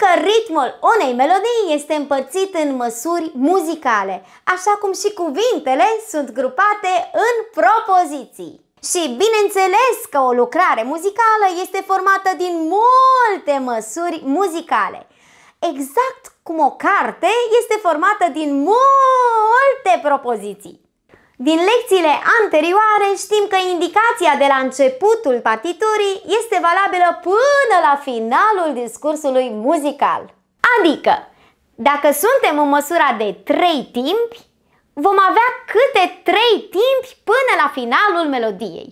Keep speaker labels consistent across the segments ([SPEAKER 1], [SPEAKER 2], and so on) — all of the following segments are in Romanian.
[SPEAKER 1] că ritmul unei melodii este împărțit în măsuri muzicale, așa cum și cuvintele sunt grupate în propoziții. Și bineînțeles că o lucrare muzicală este formată din multe măsuri muzicale, exact cum o carte este formată din multe propoziții. Din lecțiile anterioare știm că indicația de la începutul partiturii este valabilă până la finalul discursului muzical. Adică, dacă suntem în măsura de 3 timpi, vom avea câte 3 timpi până la finalul melodiei.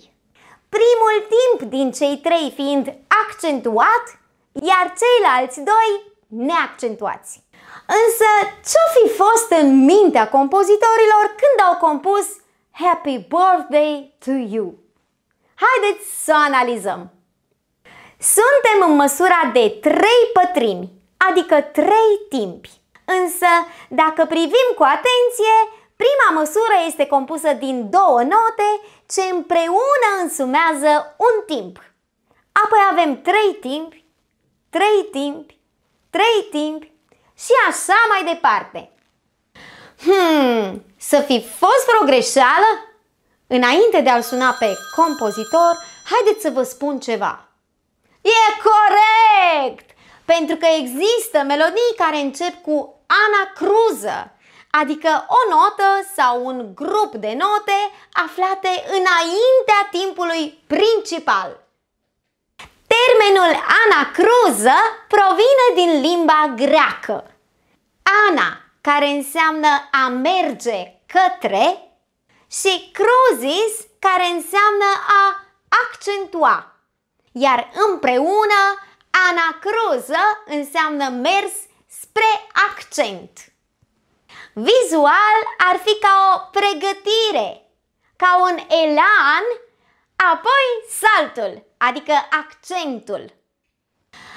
[SPEAKER 1] Primul timp din cei trei fiind accentuat, iar ceilalți doi neaccentuați. Însă, ce-o fi fost în mintea compozitorilor când au compus Happy Birthday to You? Haideți să analizăm! Suntem în măsura de trei pătrimi, adică trei timpi. Însă, dacă privim cu atenție, prima măsură este compusă din două note ce împreună însumează un timp. Apoi avem trei timpi, trei timpi, trei timpi și așa mai departe. Hmm, să fi fost vreo greșeală? Înainte de a-l suna pe compozitor, haideți să vă spun ceva. E corect! Pentru că există melodii care încep cu anacruză, adică o notă sau un grup de note aflate înaintea timpului principal. Termenul anacruză provine din limba greacă. Ana, care înseamnă a merge către, și cruzis, care înseamnă a accentua. Iar împreună, anacruză înseamnă mers spre accent. Vizual ar fi ca o pregătire, ca un elan Apoi saltul, adică accentul.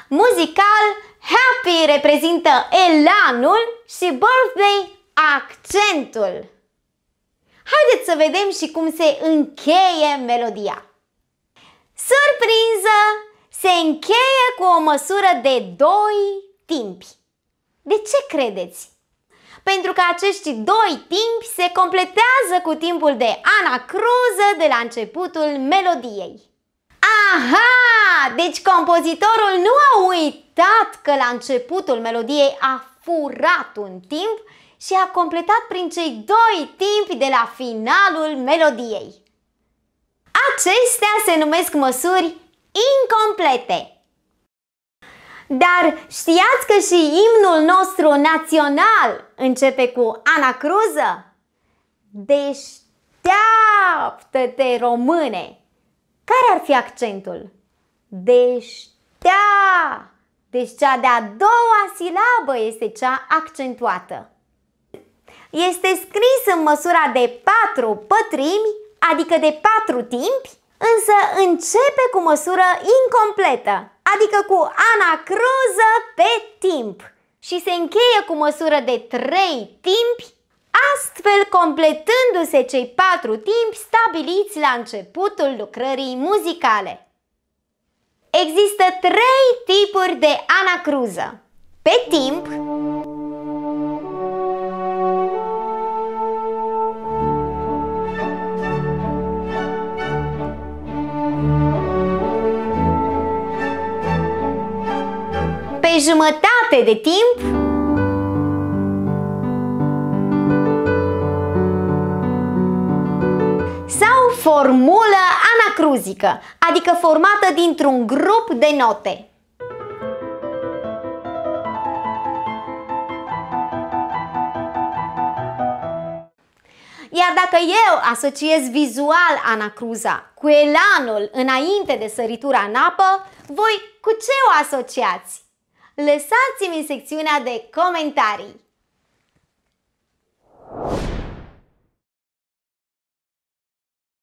[SPEAKER 1] Muzical, happy reprezintă elanul și birthday accentul. Haideți să vedem și cum se încheie melodia. Surpriză! Se încheie cu o măsură de doi timpi. De ce credeți? pentru că acești doi timpi se completează cu timpul de Ana Cruză de la începutul melodiei. Aha! Deci compozitorul nu a uitat că la începutul melodiei a furat un timp și a completat prin cei doi timpi de la finalul melodiei. Acestea se numesc măsuri incomplete. Dar știați că și imnul nostru național începe cu Ana Cruză? Deșteaptă-te, române! Care ar fi accentul? Deștea! Deci cea de-a doua silabă este cea accentuată. Este scris în măsura de patru pătrimi, adică de patru timpi, însă începe cu măsură incompletă, adică cu anacruză pe timp și se încheie cu măsură de 3 timpi, astfel completându-se cei patru timpi stabiliți la începutul lucrării muzicale. Există trei tipuri de anacruză. Pe timp, jumătate de timp sau formulă anacruzică, adică formată dintr-un grup de note. Iar dacă eu asociez vizual anacruza cu elanul înainte de săritura în apă, voi cu ce o asociați? Lăsați-mi în secțiunea de comentarii!